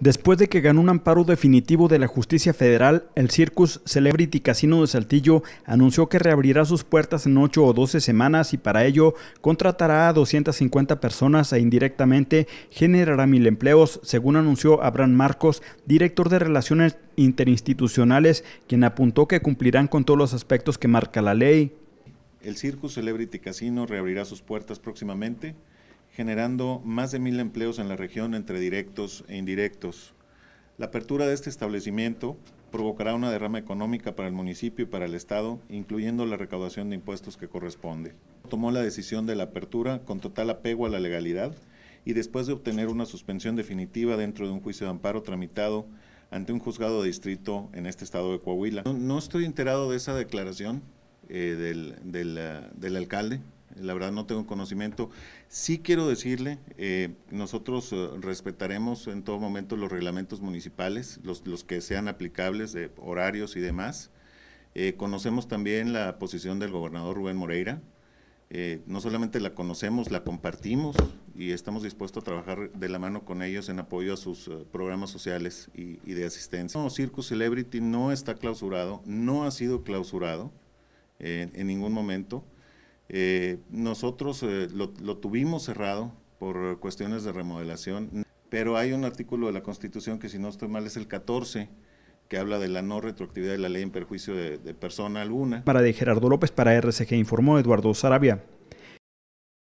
Después de que ganó un amparo definitivo de la justicia federal, el Circus Celebrity Casino de Saltillo anunció que reabrirá sus puertas en 8 o 12 semanas y para ello contratará a 250 personas e indirectamente generará mil empleos, según anunció Abraham Marcos, director de Relaciones Interinstitucionales, quien apuntó que cumplirán con todos los aspectos que marca la ley. El Circus Celebrity Casino reabrirá sus puertas próximamente generando más de mil empleos en la región entre directos e indirectos. La apertura de este establecimiento provocará una derrama económica para el municipio y para el Estado, incluyendo la recaudación de impuestos que corresponde. Tomó la decisión de la apertura con total apego a la legalidad y después de obtener una suspensión definitiva dentro de un juicio de amparo tramitado ante un juzgado de distrito en este estado de Coahuila. No, estoy enterado de esa declaración eh, del, del, eh, del alcalde, la verdad no tengo conocimiento. Sí quiero decirle, eh, nosotros eh, respetaremos en todo momento los reglamentos municipales, los, que sean aplicables de horarios y demás. Eh, conocemos también la posición del gobernador Rubén Moreira. no solamente la conocemos, la compartimos y estamos dispuestos a trabajar de la mano con ellos en apoyo a sus programas sociales y, de asistencia. No, Circus Celebrity no está clausurado, no ha sido clausurado en ningún momento. Eh, nosotros eh, lo, tuvimos cerrado por cuestiones de remodelación, pero hay un artículo de la Constitución que si no estoy mal es el 14, que habla de la no retroactividad de la ley en perjuicio de, persona alguna. Para de Gerardo López para RCG informó Eduardo Sarabia.